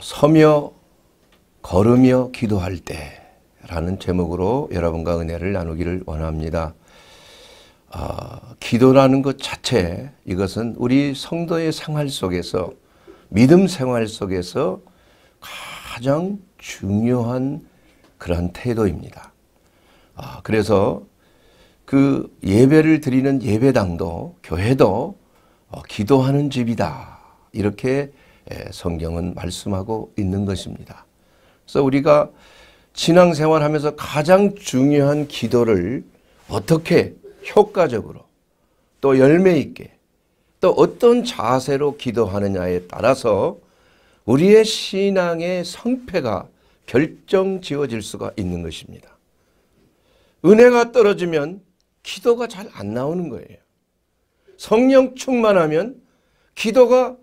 서며 걸으며 기도할 때라는 제목으로 여러분과 은혜를 나누기를 원합니다. 어, 기도라는 것 자체 이것은 우리 성도의 생활 속에서 믿음 생활 속에서 가장 중요한 그런 태도입니다. 어, 그래서 그 예배를 드리는 예배당도 교회도 어, 기도하는 집이다 이렇게 예, 성경은 말씀하고 있는 것입니다. 그래서 우리가 신앙생활 하면서 가장 중요한 기도를 어떻게 효과적으로 또 열매 있게 또 어떤 자세로 기도하느냐에 따라서 우리의 신앙의 성패가 결정 지어질 수가 있는 것입니다. 은혜가 떨어지면 기도가 잘 안 나오는 거예요. 성령 충만하면 기도가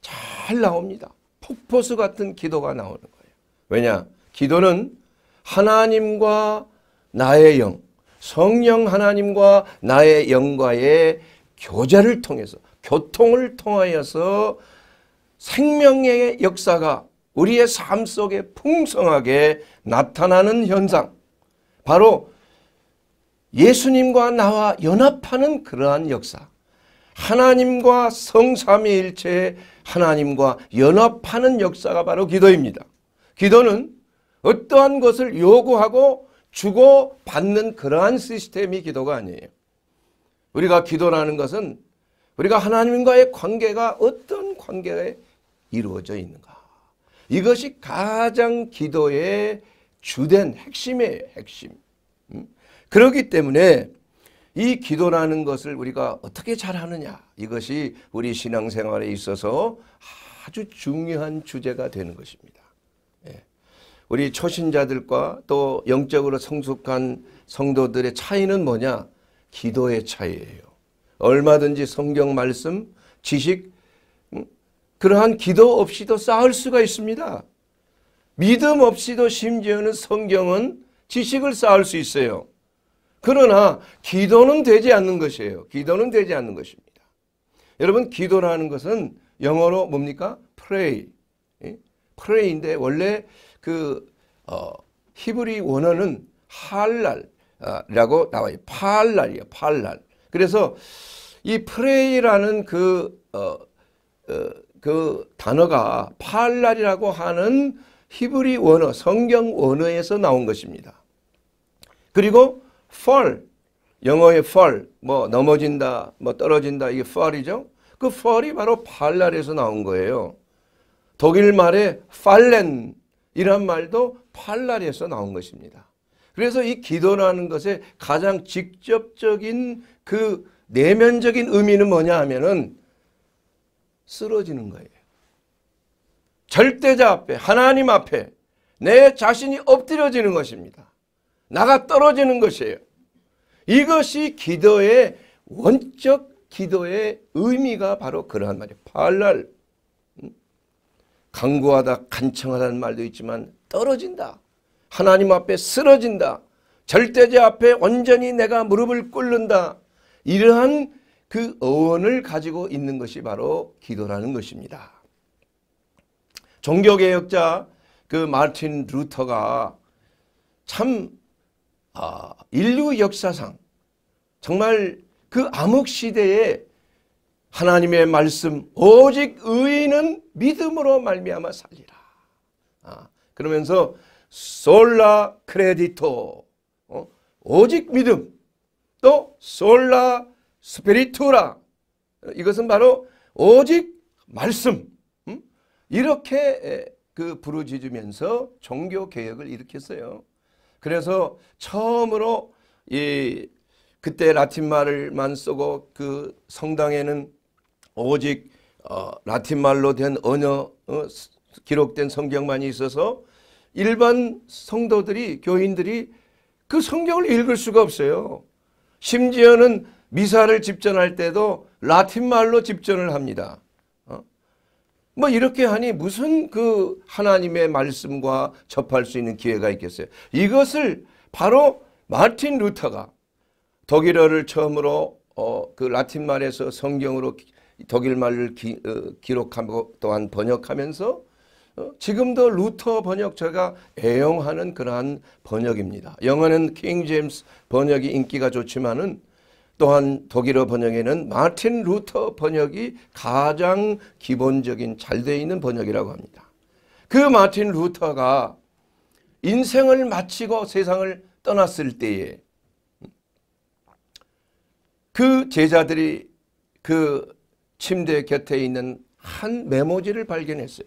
잘잘 나옵니다. 폭포수 같은 기도가 나오는 거예요. 왜냐? 기도는 하나님과 나의 영, 성령 하나님과 나의 영과의 교제를 통해서 교통을 통하여서 생명의 역사가 우리의 삶 속에 풍성하게 나타나는 현상 바로 예수님과 나와 연합하는 그러한 역사 하나님과 성삼위일체의 하나님과 연합하는 역사가 바로 기도입니다. 기도는 어떠한 것을 요구하고 주고 받는 그러한 시스템이 기도가 아니에요. 우리가 기도라는 것은 우리가 하나님과의 관계가 어떤 관계에 이루어져 있는가. 이것이 가장 기도의 주된 핵심의 핵심. 음? 그렇기 때문에 이 기도라는 것을 우리가 어떻게 잘하느냐 이것이 우리 신앙생활에 있어서 아주 중요한 주제가 되는 것입니다. 예. 우리 초신자들과 또 영적으로 성숙한 성도들의 차이는 뭐냐? 기도의 차이예요. 얼마든지 성경 말씀, 지식, 음, 그러한 기도 없이도 쌓을 수가 있습니다. 믿음 없이도 심지어는 성경은 지식을 쌓을 수 있어요. 그러나 기도는 되지 않는 것이에요. 기도는 되지 않는 것입니다. 여러분 기도라는 것은 영어로 뭡니까? pray. 예? pray인데 원래 그 어, 히브리 원어는 할랄라고 아, 나와요. 팔랄이요. 팔랄. 그래서 이 pray라는 그, 어, 어, 그 단어가 팔랄이라고 하는 히브리 원어, 성경 원어에서 나온 것입니다. 그리고 fall 영어의 fall 뭐 넘어진다 뭐 떨어진다 이게 fall이죠. 그 fall이 바로 발랄에서 나온 거예요. 독일 말의 fallen 이란 말도 팔랄에서 나온 것입니다. 그래서 이 기도라는 것의 가장 직접적인 그 내면적인 의미는 뭐냐 하면은 쓰러지는 거예요. 절대자 앞에 하나님 앞에 내 자신이 엎드려지는 것입니다. 나가 떨어지는 것이에요. 이것이 기도의 원적 기도의 의미가 바로 그러한 말이에요. 팔랄. 음? 강구하다 간청하다는 말도 있지만 떨어진다. 하나님 앞에 쓰러진다. 절대자 앞에 온전히 내가 무릎을 꿇는다. 이러한 그 어원을 가지고 있는 것이 바로 기도라는 것입니다. 종교개혁자 그 마틴 루터가 참 아, 인류 역사상 정말 그 암흑 시대에 하나님의 말씀 오직 의인은 믿음으로 말미암아 살리라. 아, 그러면서 솔라 크레디토 어? 오직 믿음 또 솔라 스피리투라 이것은 바로 오직 말씀 음? 이렇게 그 부르짖으면서 종교 개혁을 일으켰어요. 그래서 처음으로 이 그때 라틴말을만 쓰고 그 성당에는 오직 어, 라틴말로 된 언어 어, 기록된 성경만이 있어서 일반 성도들이 교인들이 그 성경을 읽을 수가 없어요. 심지어는 미사를 집전할 때도 라틴말로 집전을 합니다. 뭐 이렇게 하니 무슨 그 하나님의 말씀과 접할 수 있는 기회가 있겠어요. 이것을 바로 마틴 루터가 독일어를 처음으로 어, 그 라틴말에서 성경으로 독일말을 기, 어, 기록하고 또한 번역하면서 어, 지금도 루터 번역자가 애용하는 그러한 번역입니다. 영어는 킹 제임스 번역이 인기가 좋지만은 또한 독일어 번역에는 마틴 루터 번역이 가장 기본적인 잘 되어 있는 번역이라고 합니다. 그 마틴 루터가 인생을 마치고 세상을 떠났을 때에 그 제자들이 그 침대 곁에 있는 한 메모지를 발견했어요.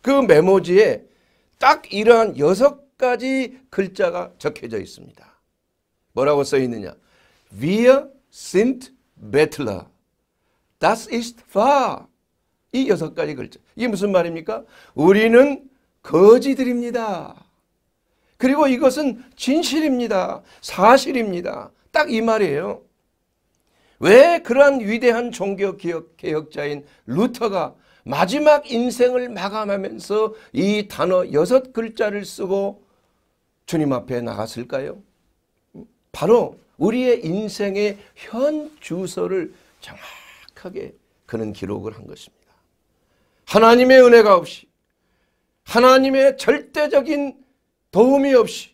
그 메모지에 딱 이러한 여섯 가지 글자가 적혀져 있습니다. 뭐라고 써 있느냐? Wir sind Bettler. Das ist wahr. 이 여섯 가지 글자. 이게 무슨 말입니까? 우리는 거지들입니다. 그리고 이것은 진실입니다. 사실입니다. 딱 이 말이에요. 왜 그러한 위대한 종교 개혁자인 루터가 마지막 인생을 마감하면서 이 단어 여섯 글자를 쓰고 주님 앞에 나갔을까요? 바로 우리의 인생의 현 주소를 정확하게 그는 기록을 한 것입니다. 하나님의 은혜가 없이 하나님의 절대적인 도움이 없이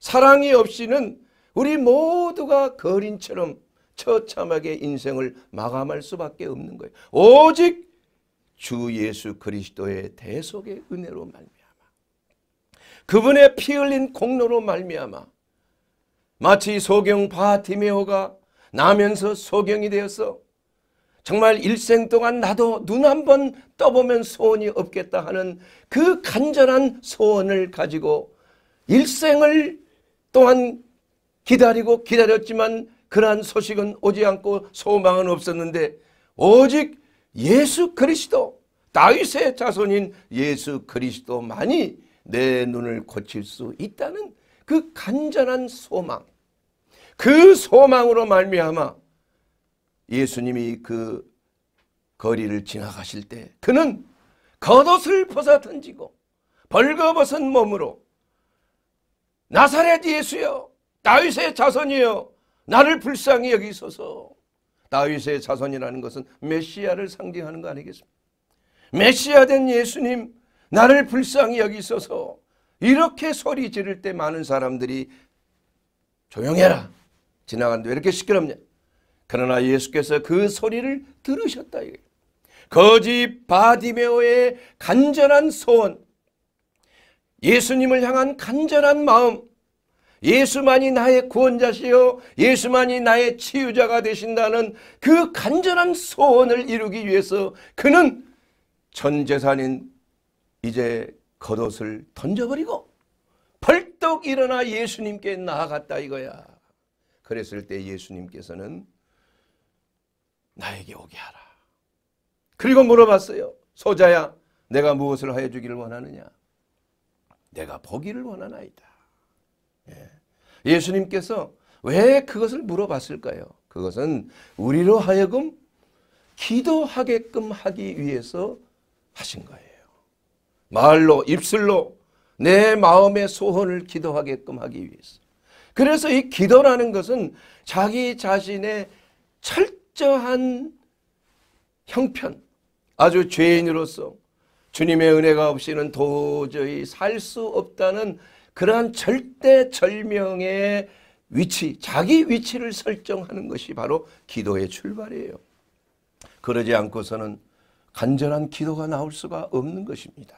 사랑이 없이는 우리 모두가 거린처럼 처참하게 인생을 마감할 수밖에 없는 거예요. 오직 주 예수 그리스도의 대속의 은혜로 말미암아 그분의 피 흘린 공로로 말미암아 마치 소경 바티메오가 나면서 소경이 되었어. 정말 일생 동안 나도 눈 한번 떠보면 소원이 없겠다 하는 그 간절한 소원을 가지고 일생을 또한 기다리고 기다렸지만 그러한 소식은 오지 않고 소망은 없었는데 오직 예수 그리스도 다윗의 자손인 예수 그리스도만이 내 눈을 고칠 수 있다는 그 간절한 소망 그 소망으로 말미암아 예수님이 그 거리를 지나가실 때 그는 겉옷을 벗어 던지고 벌거벗은 몸으로 나사렛 예수여 다윗의 자손이여 나를 불쌍히 여기소서 다윗의 자손이라는 것은 메시아를 상징하는 거 아니겠습니까? 메시아 된 예수님 나를 불쌍히 여기소서 이렇게 소리 지를 때 많은 사람들이 조용해라. 지나가는데 왜 이렇게 시끄럽냐. 그러나 예수께서 그 소리를 들으셨다. 거짓 바디메오의 간절한 소원, 예수님을 향한 간절한 마음, 예수만이 나의 구원자시요 예수만이 나의 치유자가 되신다는 그 간절한 소원을 이루기 위해서 그는 전 재산인 이제 겉옷을 던져버리고 벌떡 일어나 예수님께 나아갔다 이거야. 그랬을 때 예수님께서는 나에게 오게 하라. 그리고 물어봤어요. 소자야 내가 무엇을 하여 주기를 원하느냐. 내가 보기를 원하나이다. 예. 수님께서왜 그것을 물어봤을까요? 그것은 우리로 하여금 기도하게끔 하기 위해서 하신 거예요. 말로 입술로 내 마음의 소원을 기도하게끔 하기 위해서. 그래서 이 기도라는 것은 자기 자신의 철저한 형편 아주 죄인으로서 주님의 은혜가 없이는 도저히 살 수 없다는 그러한 절대절명의 위치 자기 위치를 설정하는 것이 바로 기도의 출발이에요. 그러지 않고서는 간절한 기도가 나올 수가 없는 것입니다.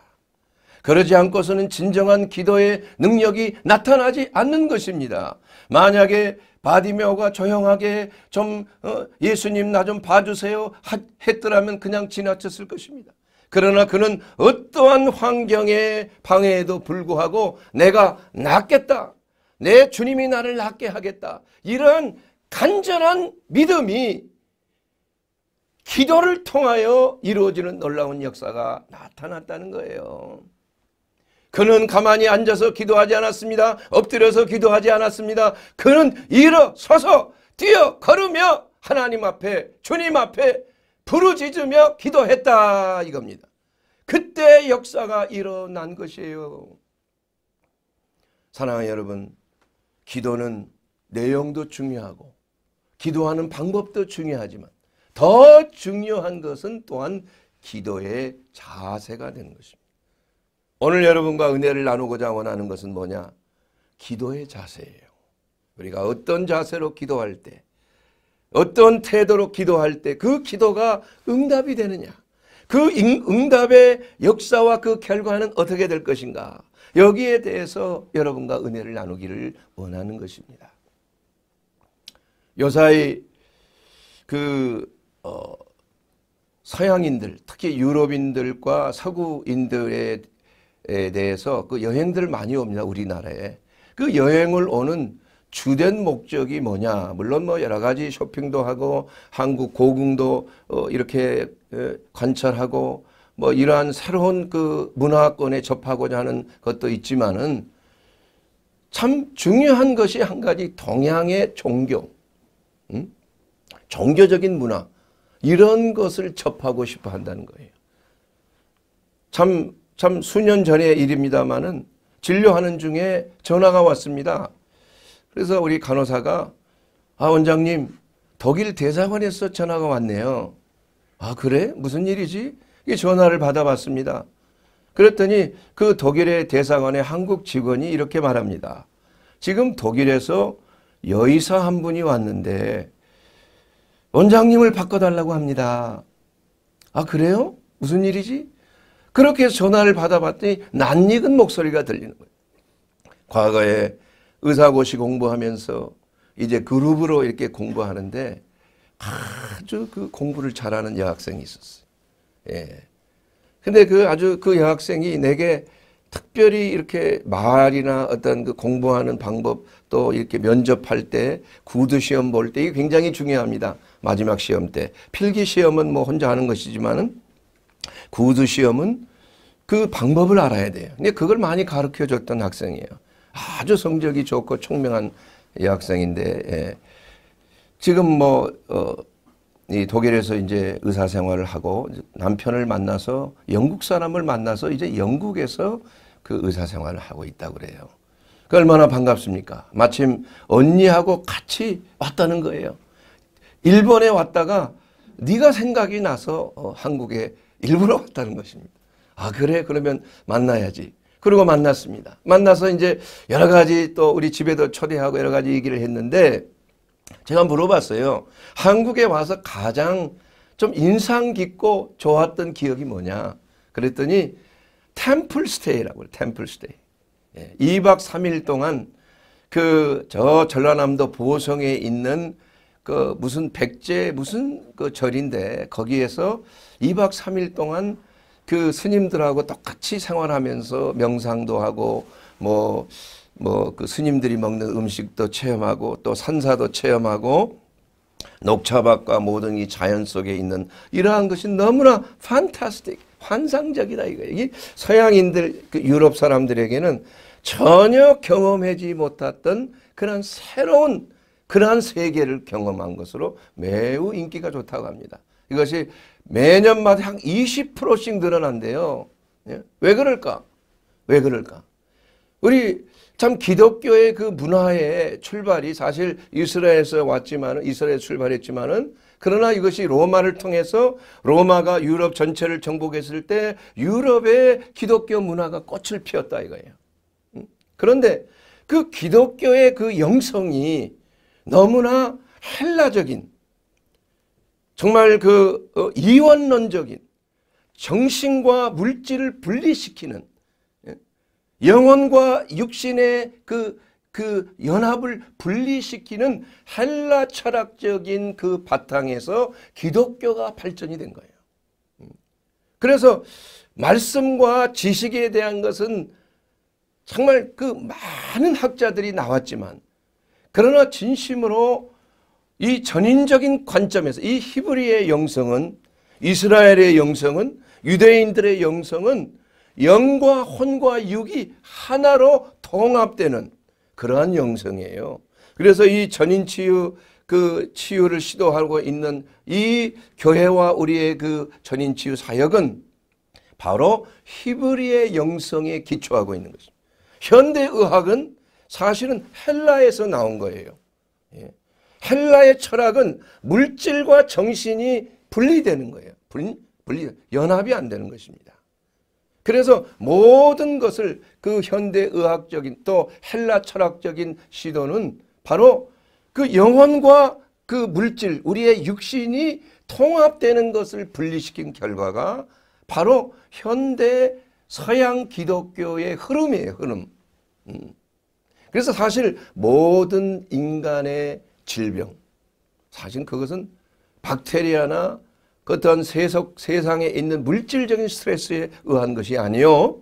그러지 않고서는 진정한 기도의 능력이 나타나지 않는 것입니다. 만약에 바디메오가 조용하게 좀 어, 예수님 나 좀 봐주세요 했더라면 그냥 지나쳤을 것입니다. 그러나 그는 어떠한 환경의 방해에도 불구하고 내가 낫겠다. 내 주님이 나를 낫게 하겠다. 이러 간절한 믿음이 기도를 통하여 이루어지는 놀라운 역사가 나타났다는 거예요. 그는 가만히 앉아서 기도하지 않았습니다. 엎드려서 기도하지 않았습니다. 그는 일어서서 뛰어 걸으며 하나님 앞에 주님 앞에 부르짖으며 기도했다 이겁니다. 그때 역사가 일어난 것이에요. 사랑하는 여러분 기도는 내용도 중요하고 기도하는 방법도 중요하지만 더 중요한 것은 또한 기도의 자세가 되는 것입니다. 오늘 여러분과 은혜를 나누고자 원하는 것은 뭐냐? 기도의 자세예요. 우리가 어떤 자세로 기도할 때, 어떤 태도로 기도할 때 그 기도가 응답이 되느냐? 그 응답의 역사와 그 결과는 어떻게 될 것인가? 여기에 대해서 여러분과 은혜를 나누기를 원하는 것입니다. 요사이 그 어, 서양인들, 특히 유럽인들과 서구인들의 에 대해서 그 여행들 많이 옵니다. 우리나라에. 그 여행을 오는 주된 목적이 뭐냐. 물론 뭐 여러 가지 쇼핑도 하고 한국 고궁도 어 이렇게 관찰하고 뭐 이러한 새로운 그 문화권에 접하고자 하는 것도 있지만은 참 중요한 것이 한 가지 동양의 종교, 음? 종교적인 문화 이런 것을 접하고 싶어 한다는 거예요. 참참 수년 전의 일입니다만은 진료하는 중에 전화가 왔습니다. 그래서 우리 간호사가 아 원장님 독일 대사관에서 전화가 왔네요. 아 그래? 무슨 일이지? 이 전화를 받아봤습니다. 그랬더니 그 독일의 대사관의 한국 직원이 이렇게 말합니다. 지금 독일에서 여의사 한 분이 왔는데 원장님을 바꿔달라고 합니다. 아 그래요? 무슨 일이지? 그렇게 전화를 받아봤더니 낯익은 목소리가 들리는 거예요. 과거에 의사고시 공부하면서 이제 그룹으로 이렇게 공부하는데 아주 그 공부를 잘하는 여학생이 있었어요. 예. 근데 그 아주 그 여학생이 내게 특별히 이렇게 말이나 어떤 그 공부하는 방법 또 이렇게 면접할 때 구두 시험 볼때 이게 굉장히 중요합니다. 마지막 시험 때 필기 시험은 뭐 혼자 하는 것이지만은 구두 시험은 그 방법을 알아야 돼요. 근데 그걸 많이 가르쳐 줬던 학생이에요. 아주 성적이 좋고 총명한 여학생인데 예. 지금 뭐 어, 이 독일에서 이제 의사 생활을 하고 남편을 만나서 영국 사람을 만나서 이제 영국에서 그 의사 생활을 하고 있다 그래요. 그 얼마나 반갑습니까? 마침 언니하고 같이 왔다는 거예요. 일본에 왔다가 네가 생각이 나서 어, 한국에 일부러 왔다는 것입니다. 아 그래 그러면 만나야지. 그리고 만났습니다. 만나서 이제 여러 가지 또 우리 집에도 초대하고 여러 가지 얘기를 했는데 제가 물어봤어요. 한국에 와서 가장 좀 인상 깊고 좋았던 기억이 뭐냐. 그랬더니 템플 스테이라고 요 템플 스테이. 2박 예, 3일 동안 그 저 전라남도 보성에 있는 그 무슨 백제 무슨 그 절인데 거기에서 2박 3일 동안 그 스님들하고 똑같이 생활하면서 명상도 하고 뭐 뭐 그 스님들이 먹는 음식도 체험하고 또 산사도 체험하고 녹차밭과 모든 이 자연 속에 있는 이러한 것이 너무나 판타스틱 환상적이다 이거예요. 이 서양인들 그 유럽 사람들에게는 전혀 경험하지 못했던 그런 새로운 그러한 세계를 경험한 것으로 매우 인기가 좋다고 합니다. 이것이 매년마다 한 20%씩 늘어난대요. 예? 왜 그럴까? 왜 그럴까? 우리 참 기독교의 그 문화의 출발이 사실 이스라엘에서 왔지만 이스라엘 출발했지만은 그러나 이것이 로마를 통해서 로마가 유럽 전체를 정복했을 때 유럽의 기독교 문화가 꽃을 피웠다 이거예요. 음? 그런데 그 기독교의 그 영성이 너무나 헬라적인 정말 그 어, 이원론적인 정신과 물질을 분리시키는 예, 영혼과 육신의 그, 그 연합을 분리시키는 헬라 철학적인 그 바탕에서 기독교가 발전이 된 거예요. 음. 그래서 말씀과 지식에 대한 것은 정말 그 많은 학자들이 나왔지만 그러나 진심으로 이 전인적인 관점에서 이 히브리의 영성은 이스라엘의 영성은 유대인들의 영성은 영과 혼과 육이 하나로 통합되는 그러한 영성이에요. 그래서 이 전인 치유 그 치유를 시도하고 있는 이 교회와 우리의 그 전인 치유 사역은 바로 히브리의 영성에 기초하고 있는 것입니다. 현대 의학은 사실은 헬라에서 나온 거예요. 헬라의 철학은 물질과 정신이 분리되는 거예요. 분 분리 연합이 안 되는 것입니다. 그래서 모든 것을 그 현대 의학적인 또 헬라 철학적인 시도는 바로 그 영혼과 그 물질 우리의 육신이 통합되는 것을 분리시킨 결과가 바로 현대 서양 기독교의 흐름이에요. 흐름. 음. 그래서 사실 모든 인간의 질병. 사실 그것은 박테리아나 그 어떤 세속, 세상에 있는 물질적인 스트레스에 의한 것이 아니요.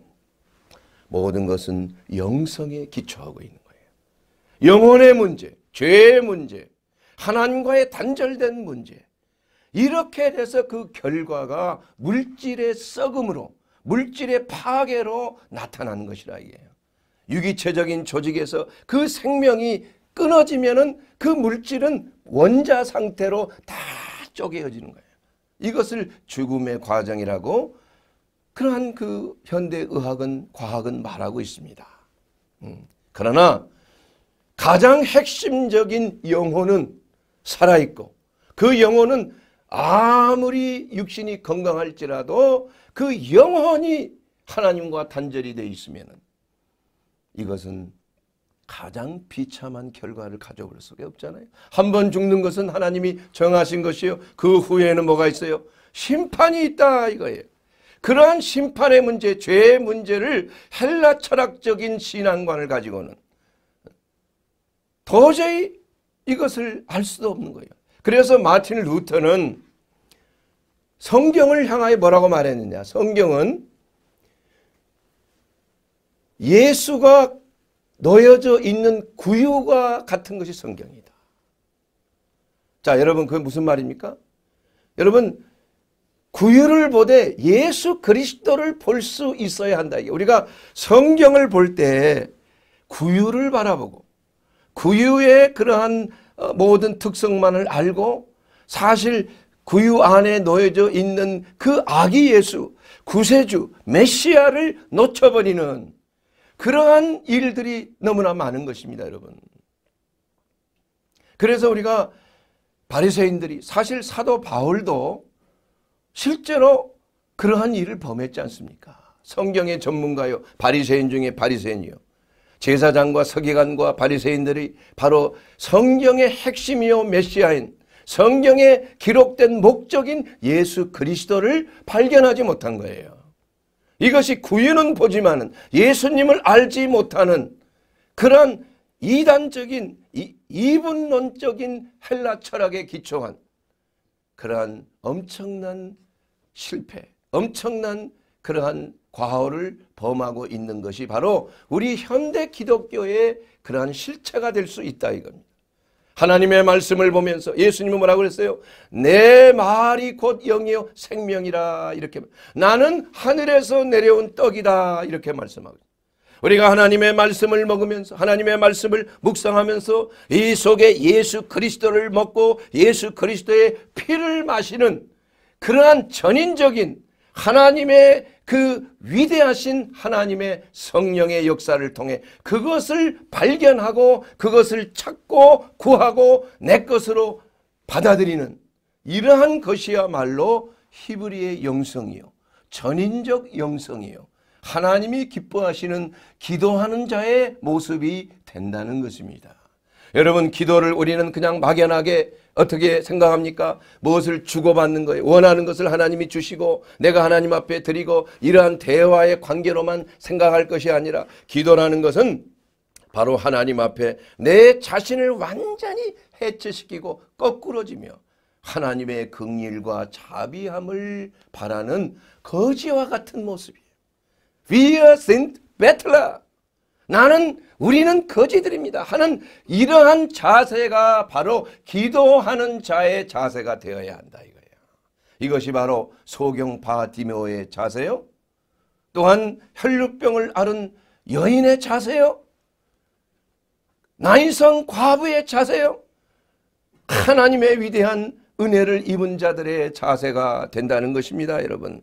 모든 것은 영성에 기초하고 있는 거예요. 영혼의 문제, 죄의 문제, 하나님과의 단절된 문제. 이렇게 돼서 그 결과가 물질의 썩음으로 물질의 파괴로 나타나는 것이라 이에요. 유기체적인 조직에서 그 생명이 끊어지면은 그 물질은 원자 상태로 다 쪼개어지는 거예요. 이것을 죽음의 과정이라고 그러한 그 현대 의학은 과학은 말하고 있습니다. 음. 그러나 가장 핵심적인 영혼은 살아있고 그 영혼은 아무리 육신이 건강할지라도 그 영혼이 하나님과 단절이 되어 있으면 이것은 가장 비참한 결과를 가져올 수가 없잖아요. 한 번 죽는 것은 하나님이 정하신 것이요. 그 후에는 뭐가 있어요? 심판이 있다 이거예요. 그러한 심판의 문제, 죄의 문제를 헬라 철학적인 신앙관을 가지고는 도저히 이것을 알 수도 없는 거예요. 그래서 마틴 루터는 성경을 향하여 뭐라고 말했느냐. 성경은 예수가 놓여져 있는 구유가 같은 것이 성경이다. 자, 여러분 그게 무슨 말입니까? 여러분 구유를 보되 예수 그리스도를 볼 수 있어야 한다. 우리가 성경을 볼 때 구유를 바라보고 구유의 그러한 어, 모든 특성만을 알고 사실 구유 안에 놓여져 있는 그 아기 예수 구세주 메시아를 놓쳐버리는 그러한 일들이 너무나 많은 것입니다, 여러분. 그래서 우리가 바리새인들이 사실 사도 바울도 실제로 그러한 일을 범했지 않습니까? 성경의 전문가요, 바리새인 중에 바리새인이요. 제사장과 서기관과 바리새인들이 바로 성경의 핵심이요 메시아인 성경에 기록된 목적인 예수 그리스도를 발견하지 못한 거예요. 이것이 구유는 보지만 예수님을 알지 못하는 그런 이단적인 이분론적인 헬라 철학에 기초한 그러한 엄청난 실패 엄청난 그러한 과오를 범하고 있는 것이 바로 우리 현대 기독교의 그러한 실체가 될 수 있다 이겁니다. 하나님의 말씀을 보면서 예수님은 뭐라고 그랬어요? 내 말이 곧 영이요 생명이라 이렇게 나는 하늘에서 내려온 떡이다 이렇게 말씀하고 우리가 하나님의 말씀을 먹으면서 하나님의 말씀을 묵상하면서 이 속에 예수 그리스도를 먹고 예수 그리스도의 피를 마시는 그러한 전인적인 하나님의 그 위대하신 하나님의 성령의 역사를 통해 그것을 발견하고 그것을 찾고 구하고 내 것으로 받아들이는 이러한 것이야말로 히브리의 영성이요. 전인적 영성이요. 하나님이 기뻐하시는 기도하는 자의 모습이 된다는 것입니다. 여러분 기도를 우리는 그냥 막연하게 어떻게 생각합니까? 무엇을 주고받는 거예요? 원하는 것을 하나님이 주시고 내가 하나님 앞에 드리고 이러한 대화의 관계로만 생각할 것이 아니라 기도라는 것은 바로 하나님 앞에 내 자신을 완전히 해체시키고 거꾸러지며 하나님의 긍일과 자비함을 바라는 거지와 같은 모습이에요. We are sent b a t t e r 나는 우리는 거지들입니다 하는 이러한 자세가 바로 기도하는 자의 자세가 되어야 한다 이거예요. 이것이 바로 소경 바디메의 자세요. 또한 혈류병을 앓은 여인의 자세요. 나이성 과부의 자세요. 하나님의 위대한 은혜를 입은 자들의 자세가 된다는 것입니다 여러분.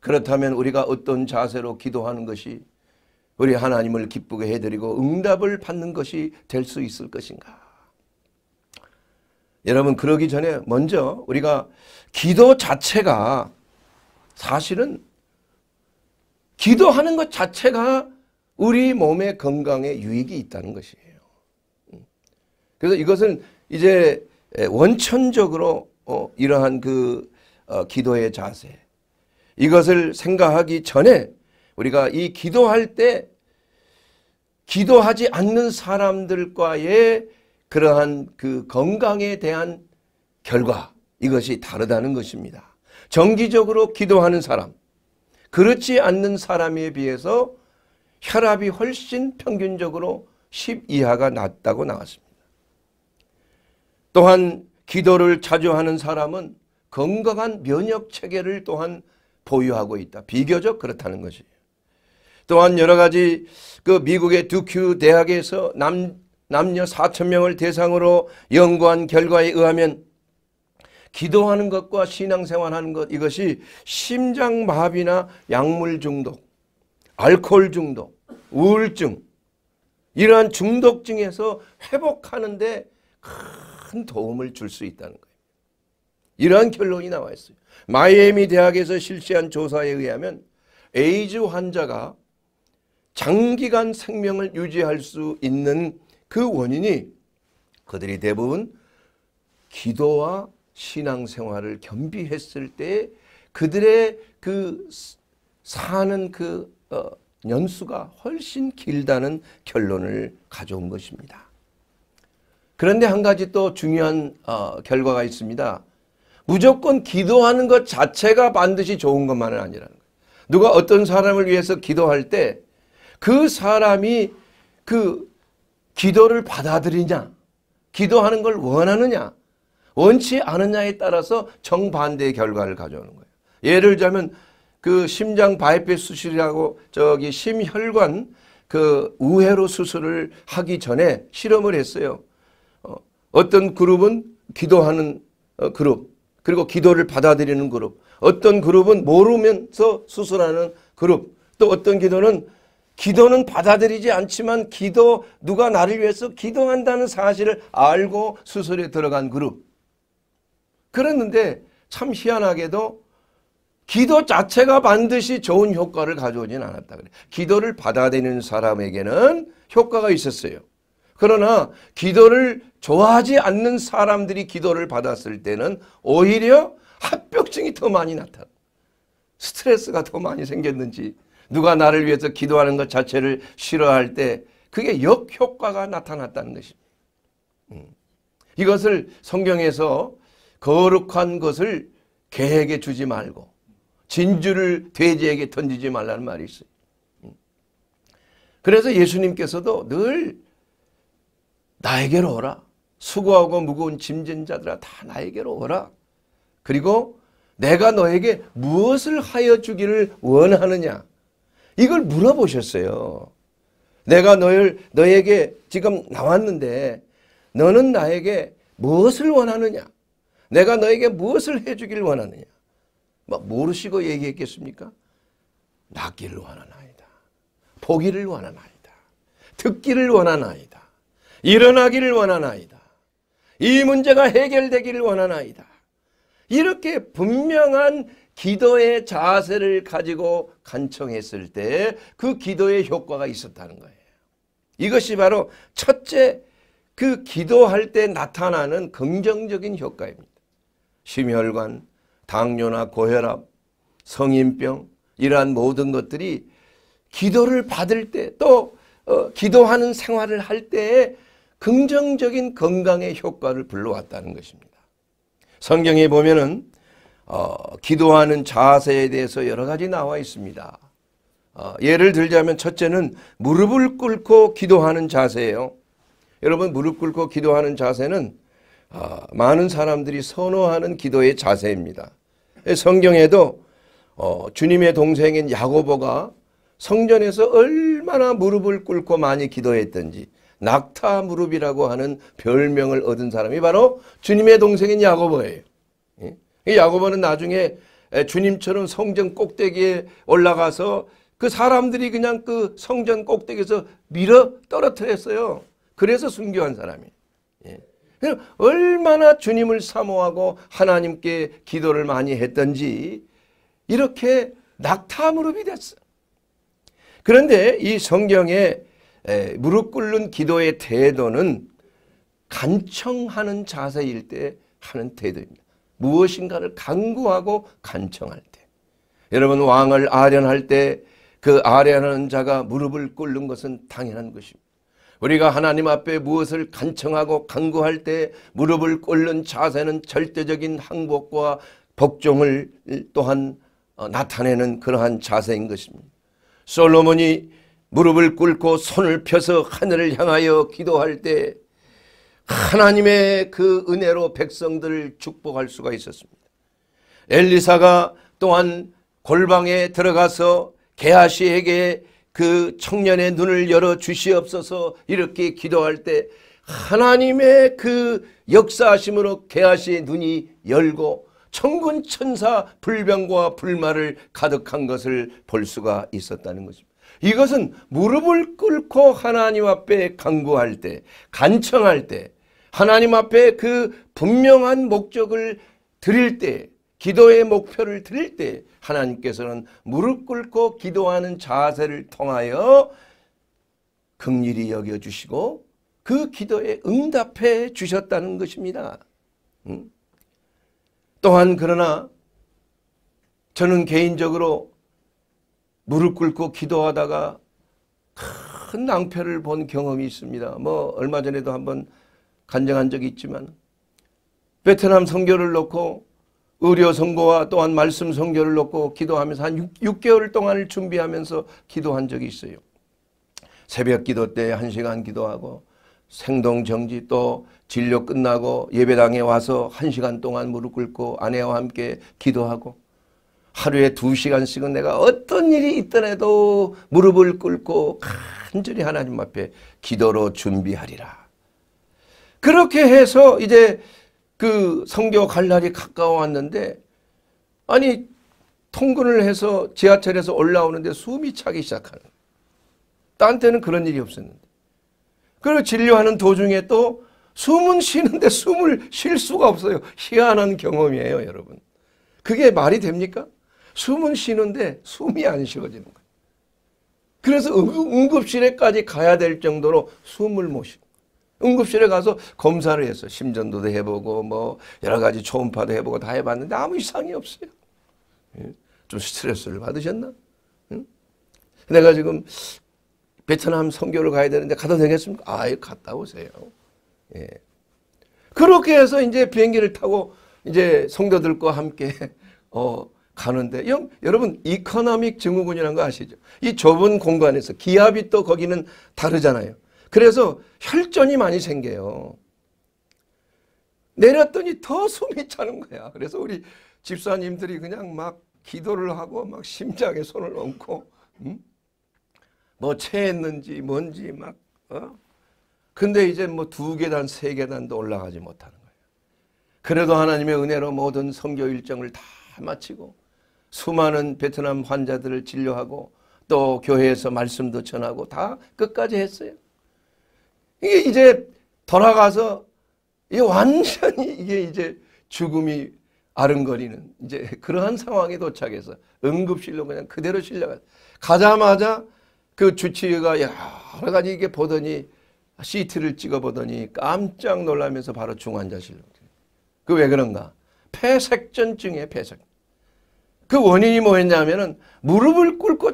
그렇다면 우리가 어떤 자세로 기도하는 것이 우리 하나님을 기쁘게 해드리고 응답을 받는 것이 될 수 있을 것인가. 여러분 그러기 전에 먼저 우리가 기도 자체가 사실은 기도하는 것 자체가 우리 몸의 건강에 유익이 있다는 것이에요. 음. 그래서 이것은 이제 원천적으로 어, 이러한 그 어, 기도의 자세 이것을 생각하기 전에 우리가 이 기도할 때 기도하지 않는 사람들과의 그러한 그 건강에 대한 결과 이것이 다르다는 것입니다. 정기적으로 기도하는 사람 그렇지 않는 사람에 비해서 혈압이 훨씬 평균적으로 10 이하가 낮다고 나왔습니다. 또한 기도를 자주 하는 사람은 건강한 면역 체계를 또한 보유하고 있다. 비교적 그렇다는 것이에요. 또한 여러 가지 그 미국의 두큐 대학에서 남, 남녀 4천 명을 대상으로 연구한 결과에 의하면 기도하는 것과 신앙생활하는 것 이것이 심장마비나 약물 중독, 알코올 중독, 우울증 이러한 중독증에서 회복하는데 큰 도움을 줄 수 있다는 거예요. 이러한 결론이 나와 있어요. 마이애미 대학에서 실시한 조사에 의하면 에이즈 환자가 장기간 생명을 유지할 수 있는 그 원인이 그들이 대부분 기도와 신앙생활을 겸비했을 때 그들의 그 사는 그 어, 연수가 훨씬 길다는 결론을 가져온 것입니다. 그런데 한 가지 또 중요한 어, 결과가 있습니다. 무조건 기도하는 것 자체가 반드시 좋은 것만은 아니라는 거예요. 누가 어떤 사람을 위해서 기도할 때그 사람이 그 기도를 받아들이냐 기도하는 걸 원하느냐 원치 않느냐에 따라서 정반대의 결과를 가져오는 거예요. 예를 들자면 그 심장 바이패스 수술이라고 저기 심혈관 그 우회로 수술을 하기 전에 실험을 했어요. 어, 떤 그룹은 기도하는 어, 그룹 그리고 기도를 받아들이는 그룹 어떤 그룹은 모르면서 수술하는 그룹 또 어떤 기도는 기도는 받아들이지 않지만 기도 누가 나를 위해서 기도한다는 사실을 알고 수술에 들어간 그룹. 그랬는데 참 희한하게도 기도 자체가 반드시 좋은 효과를 가져오진 않았다 그래. 기도를 받아들이는 사람에게는 효과가 있었어요. 그러나 기도를 좋아하지 않는 사람들이 기도를 받았을 때는 오히려 합병증이 더 많이 나타나. 스트레스가 더 많이 생겼는지 누가 나를 위해서 기도하는 것 자체를 싫어할 때 그게 역효과가 나타났다는 것입니다. 음. 이것을 성경에서 거룩한 것을 개에게 주지 말고 진주를 돼지에게 던지지 말라는 말이 있어요. 음. 그래서 예수님께서도 늘 나에게로 오라. 수고하고 무거운 짐진 자들아 다 나에게로 오라. 그리고 내가 너에게 무엇을 하여 주기를 원하느냐. 이걸 물어보셨어요. 내가 너를, 너에게 지금 나왔는데 너는 나에게 무엇을 원하느냐? 내가 너에게 무엇을 해주길 원하느냐? 막 모르시고 얘기했겠습니까? 낫기를 원하나이다. 보기를 원하나이다. 듣기를 원하나이다. 일어나기를 원하나이다. 이 문제가 해결되기를 원하나이다. 이렇게 분명한 기도의 자세를 가지고 간청했을 때 그 기도의 효과가 있었다는 거예요. 이것이 바로 첫째 그 기도할 때 나타나는 긍정적인 효과입니다. 심혈관, 당뇨나 고혈압, 성인병 이러한 모든 것들이 기도를 받을 때또 어, 기도하는 생활을 할 때에 긍정적인 건강의 효과를 불러왔다는 것입니다. 성경에 보면은 어, 기도하는 자세에 대해서 여러 가지 나와 있습니다. 어, 예를 들자면 첫째는 무릎을 꿇고 기도하는 자세예요. 여러분 무릎 꿇고 기도하는 자세는 어, 많은 사람들이 선호하는 기도의 자세입니다. 예, 성경에도 어, 주님의 동생인 야고보가 성전에서 얼마나 무릎을 꿇고 많이 기도했던지 낙타 무릎이라고 하는 별명을 얻은 사람이 바로 주님의 동생인 야고보예요. 예? 야고보는 나중에 주님처럼 성전 꼭대기에 올라가서 그 사람들이 그냥 그 성전 꼭대기에서 밀어 떨어뜨렸어요. 그래서 순교한 사람이. 예. 얼마나 주님을 사모하고 하나님께 기도를 많이 했던지 이렇게 낙타무릎이 됐어. 그런데 이 성경에 예, 무릎 꿇는 기도의 태도는 간청하는 자세일 때 하는 태도입니다. 무엇인가를 간구하고 간청할 때. 여러분 왕을 아련할 때 그 아련하는 자가 무릎을 꿇는 것은 당연한 것입니다. 우리가 하나님 앞에 무엇을 간청하고 간구할 때 무릎을 꿇는 자세는 절대적인 항복과 복종을 또한 어, 나타내는 그러한 자세인 것입니다. 솔로몬이 무릎을 꿇고 손을 펴서 하늘을 향하여 기도할 때 하나님의 그 은혜로 백성들을 축복할 수가 있었습니다. 엘리사가 또한 골방에 들어가서 게하시에게 그 청년의 눈을 열어 주시옵소서 이렇게 기도할 때 하나님의 그 역사하심으로 게하시의 눈이 열고 천군 천사 불병과 불마를 가득한 것을 볼 수가 있었다는 것입니다. 이것은 무릎을 꿇고 하나님 앞에 간구할 때, 간청할 때, 하나님 앞에 그 분명한 목적을 드릴 때, 기도의 목표를 드릴 때 하나님께서는 무릎 꿇고 기도하는 자세를 통하여 긍일이 여겨주시고 그 기도에 응답해 주셨다는 것입니다. 음? 또한 그러나 저는 개인적으로 무릎 꿇고 기도하다가 큰 낭패를 본 경험이 있습니다. 뭐 얼마 전에도 한번 간증한 적이 있지만 베트남 선교를 놓고 의료 선고와 또한 말씀 선교를 놓고 기도하면서 한 6, 개월 동안을 준비하면서 기도한 적이 있어요. 새벽 기도 때 1시간 기도하고 생동 정지 또 진료 끝나고 예배당에 와서 1시간 동안 무릎 꿇고 아내와 함께 기도하고 하루에 두시간씩은 내가 어떤 일이 있더라도 무릎을 꿇고 간절히 하나님 앞에 기도로 준비하리라. 그렇게 해서 이제 그 성교 갈 날이 가까워 왔는데 아니 통근을 해서 지하철에서 올라오는데 숨이 차기 시작하는 딴때는 그런 일이 없었는데 그리고 진료하는 도중에 또 숨은 쉬는데 숨을 쉴 수가 없어요. 희한한 경험이에요 여러분. 그게 말이 됩니까? 숨은 쉬는데 숨이 안 쉬어지는 거예요. 그래서 응급실에까지 가야 될 정도로 숨을 못 쉬는 응급실에 가서 검사를 했어요. 심전도도 해보고 뭐 여러 가지 초음파도 해보고 다 해봤는데 아무 이상이 없어요. 예? 좀 스트레스를 받으셨나? 응? 내가 지금 베트남 선교를 가야 되는데 가도 되겠습니까? 아예 갔다 오세요. 예. 그렇게 해서 이제 비행기를 타고 이제 성도들과 함께 어 가는데 영, 여러분 이코노믹 증후군이라는 거 아시죠? 이 좁은 공간에서 기압이 또 거기는 다르잖아요. 그래서 혈전이 많이 생겨요. 내렸더니 더 숨이 차는 거야. 그래서 우리 집사님들이 그냥 막 기도를 하고 막 심장에 손을 얹고 음? 뭐 체했는지 뭔지 막 어? 근데 이제 뭐 두 계단 세 계단도 올라가지 못하는 거예요. 그래도 하나님의 은혜로 모든 성교 일정을 다 마치고 수많은 베트남 환자들을 진료하고 또 교회에서 말씀도 전하고 다 끝까지 했어요. 이게 이제 돌아가서 이 완전히 이게 이제 죽음이 아른거리는 이제 그러한 상황에 도착해서 응급실로 그냥 그대로 실려가 가자마자 그 주치의가 여러 가지 이게 보더니 CT를 찍어보더니 깜짝 놀라면서 바로 중환자실로 그 왜 그런가 폐색전증에 폐색 그 원인이 뭐였냐면은 무릎을 꿇고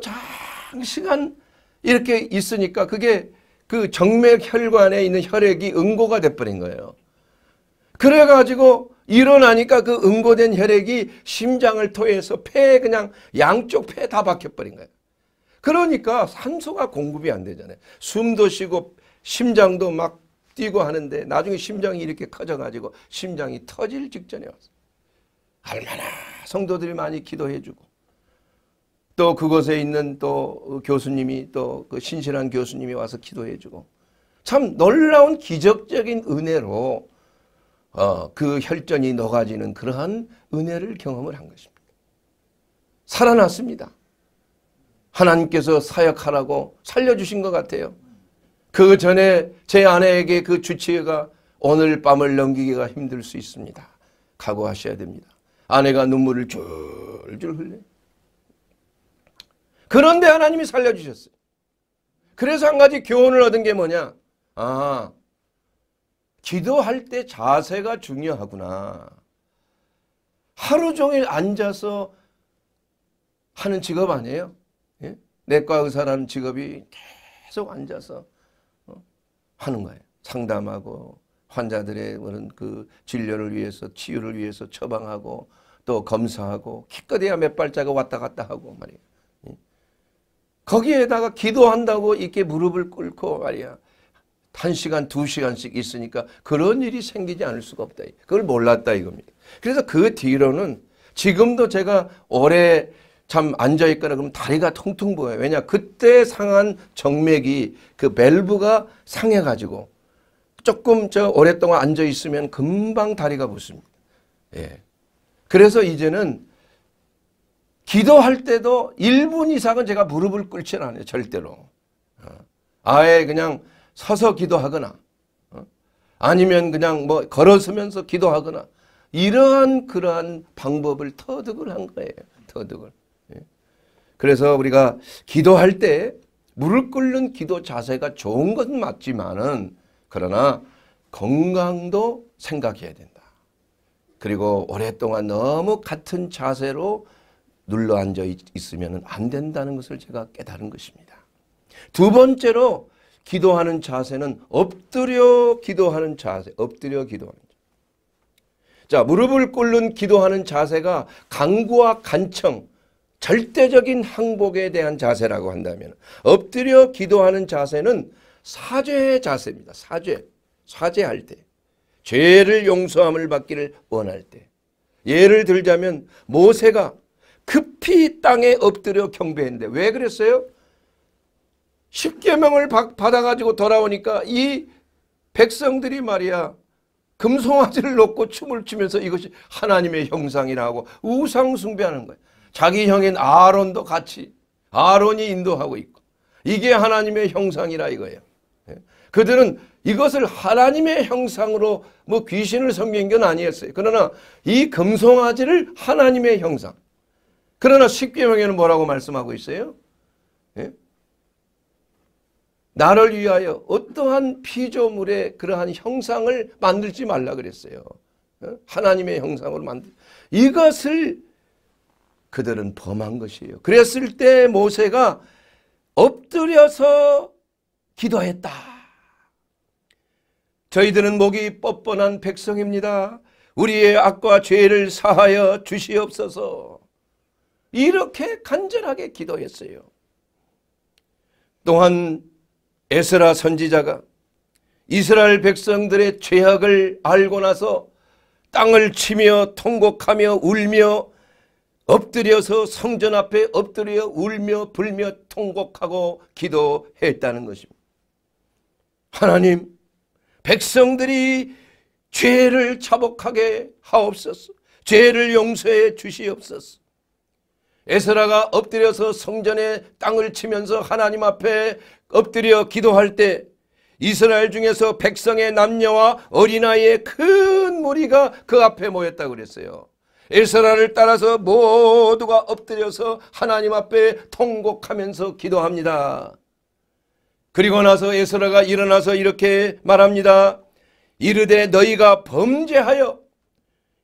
장시간 이렇게 있으니까 그게 그 정맥 혈관에 있는 혈액이 응고가 돼버린 거예요. 그래가지고 일어나니까 그 응고된 혈액이 심장을 토해서 폐에 그냥 양쪽 폐 다 박혀버린 거예요. 그러니까 산소가 공급이 안 되잖아요. 숨도 쉬고 심장도 막 뛰고 하는데 나중에 심장이 이렇게 커져가지고 심장이 터질 직전에 왔어요. 얼마나 성도들이 많이 기도해주고 또 그곳에 있는 또 교수님이 또 그 신실한 교수님이 와서 기도해주고 참 놀라운 기적적인 은혜로 어, 그 혈전이 녹아지는 그러한 은혜를 경험을 한 것입니다. 살아났습니다. 하나님께서 사역하라고 살려주신 것 같아요. 그 전에 제 아내에게 그 주치의가 오늘 밤을 넘기기가 힘들 수 있습니다. 각오하셔야 됩니다. 아내가 눈물을 줄줄 흘려. 그런데 하나님이 살려주셨어요. 그래서 한 가지 교훈을 얻은 게 뭐냐? 아, 기도할 때 자세가 중요하구나. 하루 종일 앉아서 하는 직업 아니에요? 예? 내과 의사라는 직업이 계속 앉아서 어, 하는 거예요. 상담하고 환자들의 그런 그 진료를 위해서 치유를 위해서 처방하고 또 검사하고 기껏해야 몇 발자가 왔다 갔다 하고 말이야. 예? 거기에다가 기도한다고 이렇게 무릎을 꿇고 말이야. 한 시간, 두 시간씩 있으니까 그런 일이 생기지 않을 수가 없다. 그걸 몰랐다 이겁니다. 그래서 그 뒤로는 지금도 제가 오래 참 앉아있거나 그러면 다리가 통통 보여요. 왜냐 그때 상한 정맥이 그 밸브가 상해가지고 조금 저 오랫동안 앉아있으면 금방 다리가 붓습니다. 예. 그래서 이제는 기도할 때도 1분 이상은 제가 무릎을 꿇지는 않아요. 절대로. 어. 아예 그냥 서서 기도하거나 어. 아니면 그냥 뭐 걸어서면서 기도하거나 이러한 그러한 방법을 터득을 한 거예요. 터득을. 예. 그래서 우리가 기도할 때 무릎 꿇는 기도 자세가 좋은 것 맞지만은 그러나 건강도 생각해야 된다. 그리고 오랫동안 너무 같은 자세로 눌러 앉아 있으면 안 된다는 것을 제가 깨달은 것입니다. 두 번째로 기도하는 자세는 엎드려 기도하는 자세, 엎드려 기도하는 자 무릎을 꿇는 기도하는 자세가 강구와 간청, 절대적인 항복에 대한 자세라고 한다면 엎드려 기도하는 자세는 사죄의 자세입니다. 사죄, 사죄할 때. 죄를 용서함을 받기를 원할 때 예를 들자면 모세가 급히 땅에 엎드려 경배했는데 왜 그랬어요? 십계명을 받아가지고 돌아오니까 이 백성들이 말이야 금송아지를 놓고 춤을 추면서 이것이 하나님의 형상이라고 우상 숭배하는 거예요. 자기 형인 아론도 같이 아론이 인도하고 있고 이게 하나님의 형상이라 이거예요. 그들은 이것을 하나님의 형상으로 뭐 귀신을 섬긴 건 아니었어요. 그러나 이 금송아지를 하나님의 형상. 그러나 십계명에는 뭐라고 말씀하고 있어요? 예? 나를 위하여 어떠한 피조물의 그러한 형상을 만들지 말라 그랬어요. 예? 하나님의 형상으로 만들 이것을 그들은 범한 것이에요. 그랬을 때 모세가 엎드려서 기도했다. 저희들은 목이 뻔뻔한 백성입니다. 우리의 악과 죄를 사하여 주시옵소서. 이렇게 간절하게 기도했어요. 또한 에스라 선지자가 이스라엘 백성들의 죄악을 알고 나서 땅을 치며 통곡하며 울며 엎드려서 성전 앞에 엎드려 울며 불며 통곡하고 기도했다는 것입니다. 하나님 백성들이 죄를 자복하게 하옵소서. 죄를 용서해 주시옵소서. 에스라가 엎드려서 성전에 땅을 치면서 하나님 앞에 엎드려 기도할 때 이스라엘 중에서 백성의 남녀와 어린아이의 큰 무리가 그 앞에 모였다고 그랬어요. 에스라를 따라서 모두가 엎드려서 하나님 앞에 통곡하면서 기도합니다. 그리고 나서 에스라가 일어나서 이렇게 말합니다. 이르되 너희가 범죄하여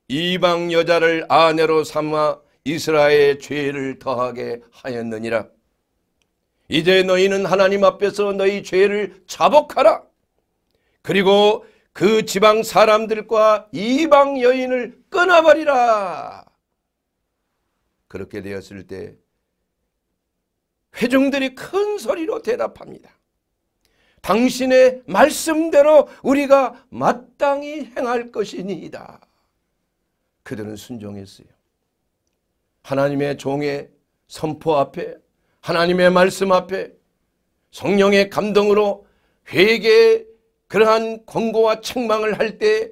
이방 여자를 아내로 삼아 이스라엘의 죄를 더하게 하였느니라. 이제 너희는 하나님 앞에서 너희 죄를 자복하라. 그리고 그 지방 사람들과 이방 여인을 끊어버리라. 그렇게 되었을 때 회중들이 큰 소리로 대답합니다. 당신의 말씀대로 우리가 마땅히 행할 것이니이다. 그들은 순종했어요. 하나님의 종의 선포 앞에 하나님의 말씀 앞에 성령의 감동으로 회개의 그러한 권고와 책망을 할 때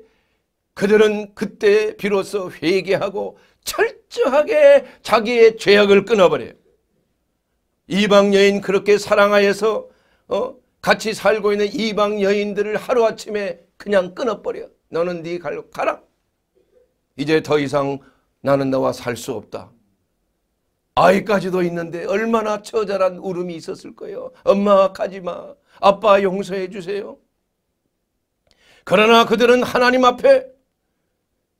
그들은 그때 비로소 회개하고 철저하게 자기의 죄악을 끊어버려요. 이방 여인 그렇게 사랑하여서 어? 같이 살고 있는 이방 여인들을 하루아침에 그냥 끊어버려. 너는 네 갈로 가라. 이제 더 이상 나는 너와 살 수 없다. 아이까지도 있는데 얼마나 처절한 울음이 있었을 거예요. 엄마 가지마. 아빠 용서해 주세요. 그러나 그들은 하나님 앞에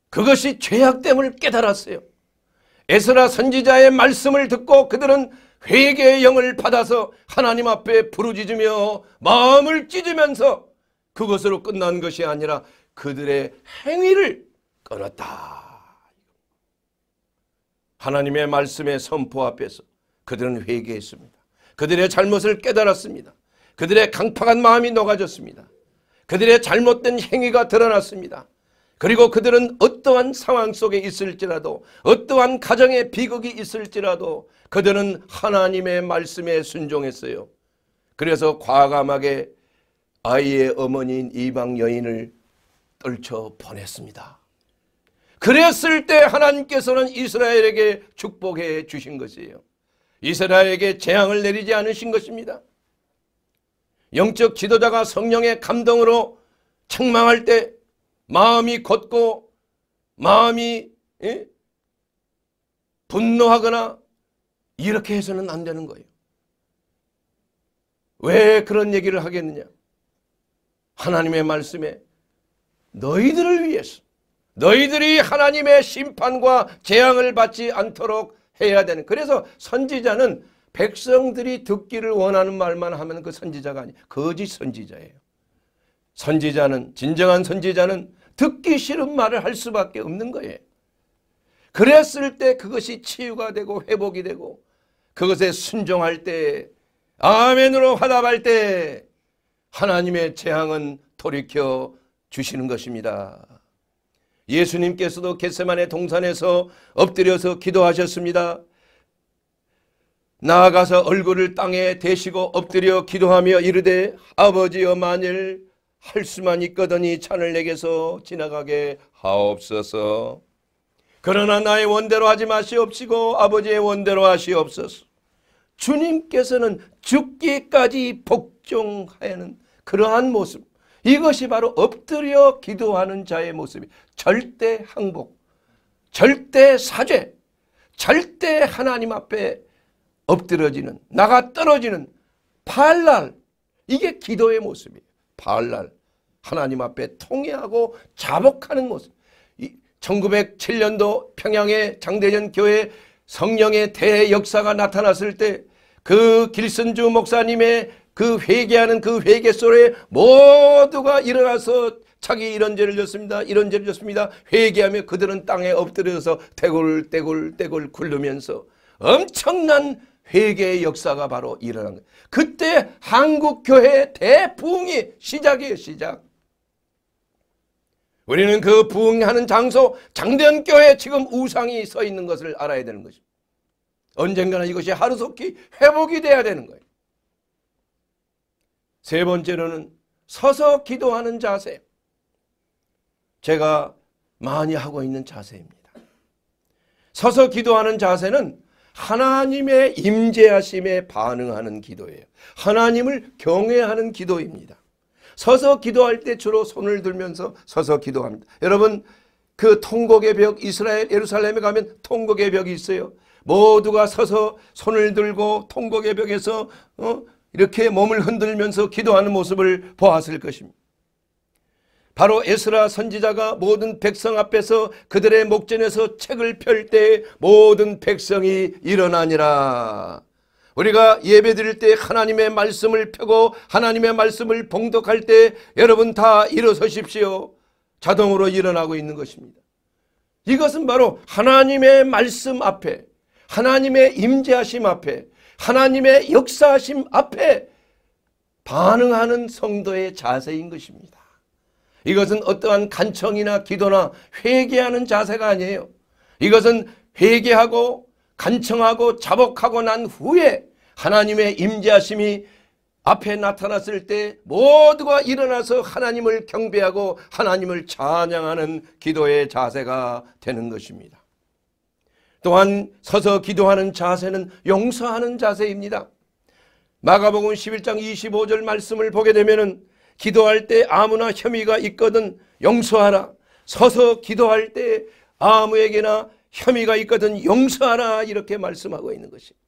그것이 죄악됨을 깨달았어요. 에스라 선지자의 말씀을 듣고 그들은 회개의 영을 받아서 하나님 앞에 부르짖으며 마음을 찢으면서 그것으로 끝난 것이 아니라 그들의 행위를 끊었다. 하나님의 말씀의 선포 앞에서 그들은 회개했습니다. 그들의 잘못을 깨달았습니다. 그들의 강팍한 마음이 녹아졌습니다. 그들의 잘못된 행위가 드러났습니다. 그리고 그들은 어떠한 상황 속에 있을지라도 어떠한 가정의 비극이 있을지라도 그들은 하나님의 말씀에 순종했어요. 그래서 과감하게 아이의 어머니인 이방 여인을 떨쳐 보냈습니다. 그랬을 때 하나님께서는 이스라엘에게 축복해 주신 것이에요. 이스라엘에게 재앙을 내리지 않으신 것입니다. 영적 지도자가 성령의 감동으로 책망할 때 마음이 걷고 마음이 예? 분노하거나 이렇게 해서는 안 되는 거예요. 왜 그런 얘기를 하겠느냐? 하나님의 말씀에 너희들을 위해서 너희들이 하나님의 심판과 재앙을 받지 않도록 해야 되는 그래서 선지자는 백성들이 듣기를 원하는 말만 하면 그 선지자가 아니 에요 거짓 선지자예요. 선지자는 진정한 선지자는 듣기 싫은 말을 할 수밖에 없는 거예요. 그랬을 때 그것이 치유가 되고 회복이 되고 그것에 순종할 때 아멘으로 화답할 때 하나님의 재앙은 돌이켜 주시는 것입니다. 예수님께서도 겟세만의 동산에서 엎드려서 기도하셨습니다. 나아가서 얼굴을 땅에 대시고 엎드려 기도하며 이르되 아버지여 만일 할 수만 있거더니 찬을 내게서 지나가게 하옵소서. 그러나 나의 원대로 하지 마시옵시고 아버지의 원대로 하시옵소서. 주님께서는 죽기까지 복종하는 그러한 모습. 이것이 바로 엎드려 기도하는 자의 모습이 절대 항복, 절대 사죄, 절대 하나님 앞에 엎드려지는 나가 떨어지는 팔랄 이게 기도의 모습이에요. 바알날 하나님 앞에 통회하고 자복하는 모습 1907년도 평양의 장대현 교회 성령의 대역사가 나타났을 때 그 길선주 목사님의 그 회개하는 그 회개 소리에 모두가 일어나서 자기 이런 죄를 졌습니다. 이런 죄를 졌습니다. 회개하며 그들은 땅에 엎드려서 대굴대굴대굴 굴르면서 엄청난 회개의 역사가 바로 일어난 거예요. 그때 한국교회 의대풍이 시작이에요 시작. 우리는 그 부흥하는 장소 장대현 교회 지금 우상이 서 있는 것을 알아야 되는 것입니다. 언젠가는 이것이 하루속히 회복이 돼야 되는 거예요. 세 번째로는 서서 기도하는 자세. 제가 많이 하고 있는 자세입니다. 서서 기도하는 자세는 하나님의 임재하심에 반응하는 기도예요. 하나님을 경외하는 기도입니다. 서서 기도할 때 주로 손을 들면서 서서 기도합니다. 여러분 그 통곡의 벽 이스라엘 예루살렘에 가면 통곡의 벽이 있어요. 모두가 서서 손을 들고 통곡의 벽에서 어? 이렇게 몸을 흔들면서 기도하는 모습을 보았을 것입니다. 바로 에스라 선지자가 모든 백성 앞에서 그들의 목전에서 책을 펼 때 모든 백성이 일어나니라. 우리가 예배 드릴 때 하나님의 말씀을 펴고 하나님의 말씀을 봉독할 때 여러분 다 일어서십시오. 자동으로 일어나고 있는 것입니다. 이것은 바로 하나님의 말씀 앞에 하나님의 임재하심 앞에 하나님의 역사하심 앞에 반응하는 성도의 자세인 것입니다. 이것은 어떠한 간청이나 기도나 회개하는 자세가 아니에요. 이것은 회개하고 간청하고 자복하고 난 후에 하나님의 임재하심이 앞에 나타났을 때 모두가 일어나서 하나님을 경배하고 하나님을 찬양하는 기도의 자세가 되는 것입니다. 또한 서서 기도하는 자세는 용서하는 자세입니다. 마가복음 11장 25절 말씀을 보게 되면 기도할 때 아무나 혐의가 있거든 용서하라. 서서 기도할 때 아무에게나 혐의가 있거든 용서하라 이렇게 말씀하고 있는 것입니다.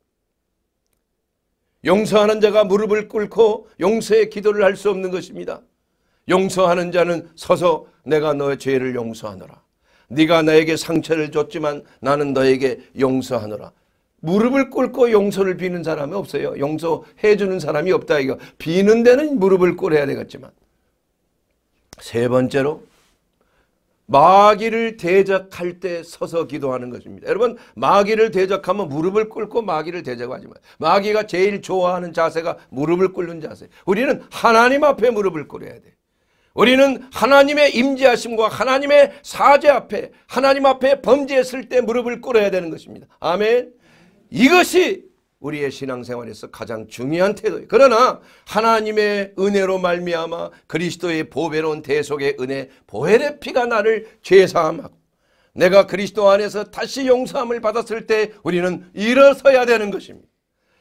용서하는 자가 무릎을 꿇고 용서의 기도를 할 수 없는 것입니다. 용서하는 자는 서서 내가 너의 죄를 용서하노라. 네가 나에게 상처를 줬지만 나는 너에게 용서하노라. 무릎을 꿇고 용서를 비는 사람이 없어요. 용서해 주는 사람이 없다 이거. 비는 데는 무릎을 꿇어야 되겠지만. 세 번째로 마귀를 대적할 때 서서 기도하는 것입니다. 여러분 마귀를 대적하면 무릎을 꿇고 마귀를 대적하지 마. 마귀가 제일 좋아하는 자세가 무릎을 꿇는 자세. 우리는 하나님 앞에 무릎을 꿇어야 돼. 우리는 하나님의 임재하심과 하나님의 사제 앞에 하나님 앞에 범죄했을 때 무릎을 꿇어야 되는 것입니다. 아멘. 이것이 우리의 신앙생활에서 가장 중요한 태도예요. 그러나 하나님의 은혜로 말미암아 그리스도의 보배로운 대속의 은혜 보혈의 피가 나를 죄사함하고 내가 그리스도 안에서 다시 용서함을 받았을 때 우리는 일어서야 되는 것입니다.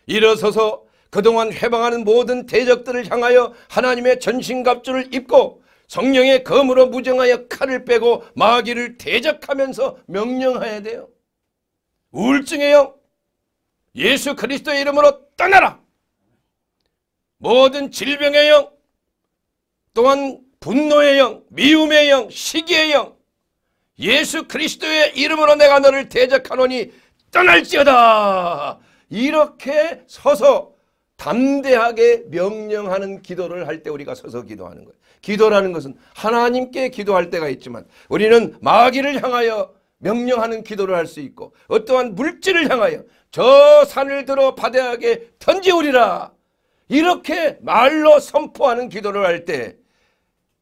일어서서 그동안 해방하는 모든 대적들을 향하여 하나님의 전신갑주를 입고 성령의 검으로 무정하여 칼을 빼고 마귀를 대적하면서 명령해야 돼요. 우울증의 영, 예수 그리스도의 이름으로 떠나라. 모든 질병의 영, 또한 분노의 영, 미움의 영, 시기의 영, 예수 그리스도의 이름으로 내가 너를 대적하노니 떠날지어다. 이렇게 서서 담대하게 명령하는 기도를 할 때 우리가 서서 기도하는 거예요. 기도라는 것은 하나님께 기도할 때가 있지만 우리는 마귀를 향하여 명령하는 기도를 할 수 있고 어떠한 물질을 향하여 저 산을 들어 바다에게 던지우리라 이렇게 말로 선포하는 기도를 할 때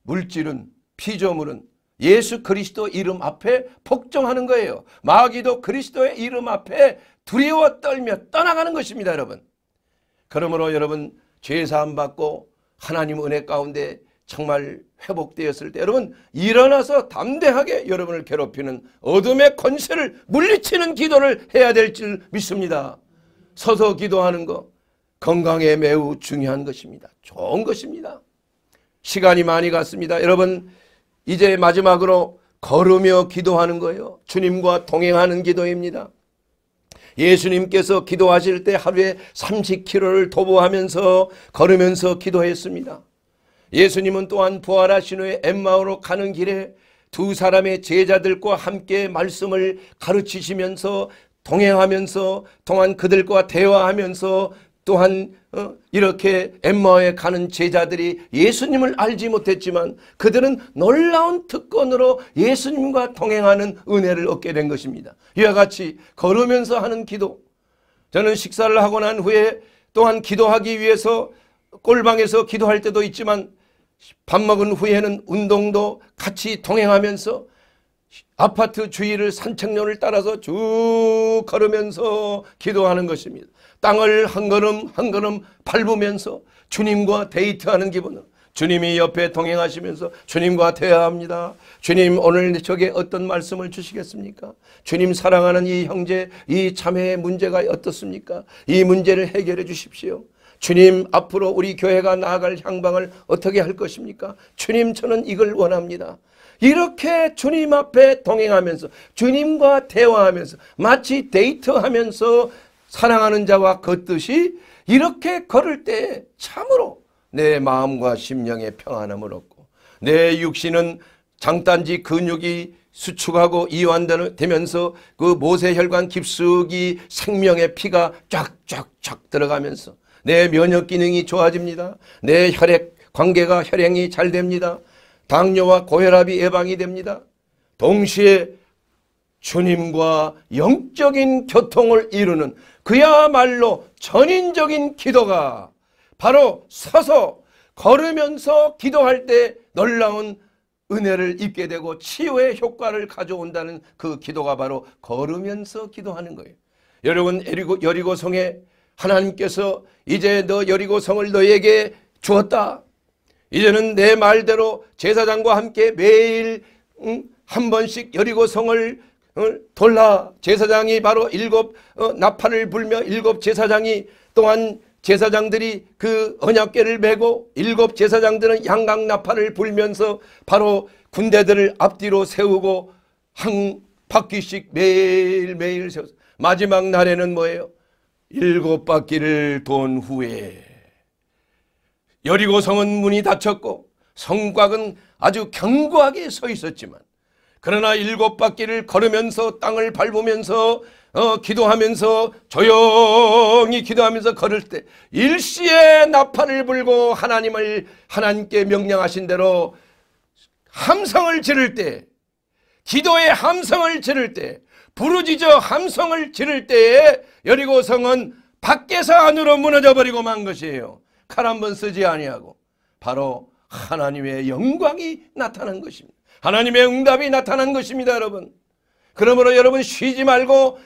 물질은 피조물은 예수 그리스도 이름 앞에 복종하는 거예요. 마귀도 그리스도의 이름 앞에 두려워 떨며 떠나가는 것입니다 여러분. 그러므로 여러분 죄사함 받고 하나님 은혜 가운데 정말 회복되었을 때 여러분 일어나서 담대하게 여러분을 괴롭히는 어둠의 권세를 물리치는 기도를 해야 될 줄 믿습니다. 서서 기도하는 것 건강에 매우 중요한 것입니다. 좋은 것입니다. 시간이 많이 갔습니다. 여러분 이제 마지막으로 걸으며 기도하는 거예요. 주님과 동행하는 기도입니다. 예수님께서 기도하실 때 하루에 30km를 도보하면서 걸으면서 기도했습니다. 예수님은 또한 부활하신 후에 엠마오로 가는 길에 두 사람의 제자들과 함께 말씀을 가르치시면서 동행하면서 동안 그들과 대화하면서 또한 어, 이렇게 엠마오에 가는 제자들이 예수님을 알지 못했지만 그들은 놀라운 특권으로 예수님과 동행하는 은혜를 얻게 된 것입니다. 이와 같이 걸으면서 하는 기도 저는 식사를 하고 난 후에 또한 기도하기 위해서 꼴방에서 기도할 때도 있지만 밥 먹은 후에는 운동도 같이 동행하면서 아파트 주위를 산책로를 따라서 쭉 걸으면서 기도하는 것입니다. 땅을 한 걸음 한 걸음 밟으면서 주님과 데이트하는 기분으로 주님이 옆에 동행하시면서 주님과 대화합니다. 주님 오늘 저게 어떤 말씀을 주시겠습니까? 주님 사랑하는 이 형제 이 자매의 문제가 어떻습니까? 이 문제를 해결해 주십시오. 주님 앞으로 우리 교회가 나아갈 향방을 어떻게 할 것입니까? 주님 저는 이걸 원합니다. 이렇게 주님 앞에 동행하면서 주님과 대화하면서 마치 데이트하면서 사랑하는 자와 걷듯이 그 이렇게 걸을 때 참으로 내 마음과 심령에 평안함을 얻고 내 육신은 장단지 근육이 수축하고 이완되면서 그 모세혈관 깊숙이 생명의 피가 쫙쫙쫙 들어가면서 내 면역 기능이 좋아집니다. 내 혈액 관계가 혈행이 잘 됩니다. 당뇨와 고혈압이 예방이 됩니다. 동시에 주님과 영적인 교통을 이루는 그야말로 전인적인 기도가 바로 서서 걸으면서 기도할 때 놀라운 은혜를 입게 되고 치유의 효과를 가져온다는 그 기도가 바로 걸으면서 기도하는 거예요. 여러분 여리고, 여리고성에 하나님께서 이제 너 여리고 성을 너에게 주었다. 이제는 내 말대로 제사장과 함께 매일 한 번씩 여리고 성을 돌라. 제사장이 바로 일곱 어, 나팔을 불며 일곱 제사장이 또한 제사장들이 그 언약궤를 메고 일곱 제사장들은 양강 나팔을 불면서 바로 군대들을 앞뒤로 세우고 한 바퀴씩 매일매일 세워서 마지막 날에는 뭐예요? 일곱 바퀴를 돈 후에 여리고 성은 문이 닫혔고 성곽은 아주 견고하게 서 있었지만 그러나 일곱 바퀴를 걸으면서 땅을 밟으면서 어, 기도하면서 조용히 기도하면서 걸을 때 일시에 나팔을 불고 하나님을 하나님께 명령하신 대로 함성을 지를 때 기도의 함성을 지를 때 부르짖어 함성을 지를 때에 여리고성은 밖에서 안으로 무너져버리고 만 것이에요. 칼 한 번 쓰지 아니하고 바로 하나님의 영광이 나타난 것입니다. 하나님의 응답이 나타난 것입니다 여러분. 그러므로 여러분 쉬지 말고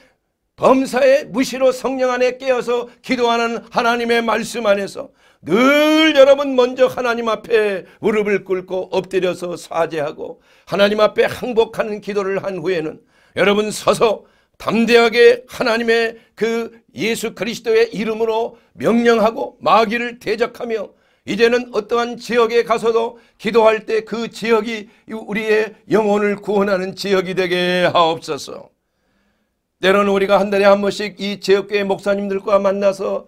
범사에 무시로 성령 안에 깨어서 기도하는 하나님의 말씀 안에서 늘 여러분 먼저 하나님 앞에 무릎을 꿇고 엎드려서 사죄하고 하나님 앞에 항복하는 기도를 한 후에는 여러분 서서 담대하게 하나님의 그 예수 그리스도의 이름으로 명령하고 마귀를 대적하며 이제는 어떠한 지역에 가서도 기도할 때 그 지역이 우리의 영혼을 구원하는 지역이 되게 하옵소서. 때로는 우리가 한 달에 한 번씩 이 지역교회 목사님들과 만나서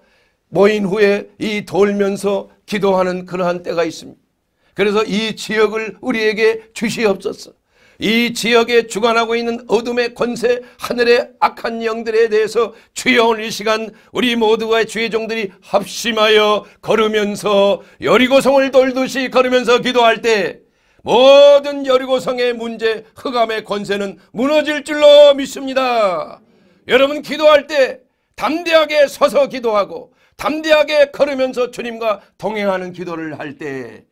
모인 후에 이 돌면서 기도하는 그러한 때가 있습니다. 그래서 이 지역을 우리에게 주시옵소서. 이 지역에 주관하고 있는 어둠의 권세 하늘의 악한 영들에 대해서 주여 오늘 이 시간 우리 모두가 주의 종들이 합심하여 걸으면서 여리고성을 돌듯이 걸으면서 기도할 때 모든 여리고성의 문제 흑암의 권세는 무너질 줄로 믿습니다. 여러분 기도할 때 담대하게 서서 기도하고 담대하게 걸으면서 주님과 동행하는 기도를 할 때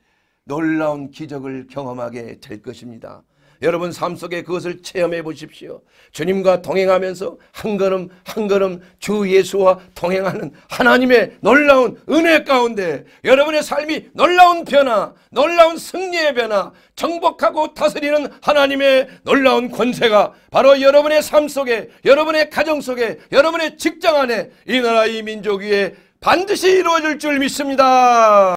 놀라운 기적을 경험하게 될 것입니다. 여러분 삶 속에 그것을 체험해 보십시오. 주님과 동행하면서 한 걸음 한 걸음 주 예수와 동행하는 하나님의 놀라운 은혜 가운데 여러분의 삶이 놀라운 변화, 놀라운 승리의 변화, 정복하고 다스리는 하나님의 놀라운 권세가 바로 여러분의 삶 속에, 여러분의 가정 속에, 여러분의 직장 안에 이 나라 이 민족 위에 반드시 이루어질 줄 믿습니다.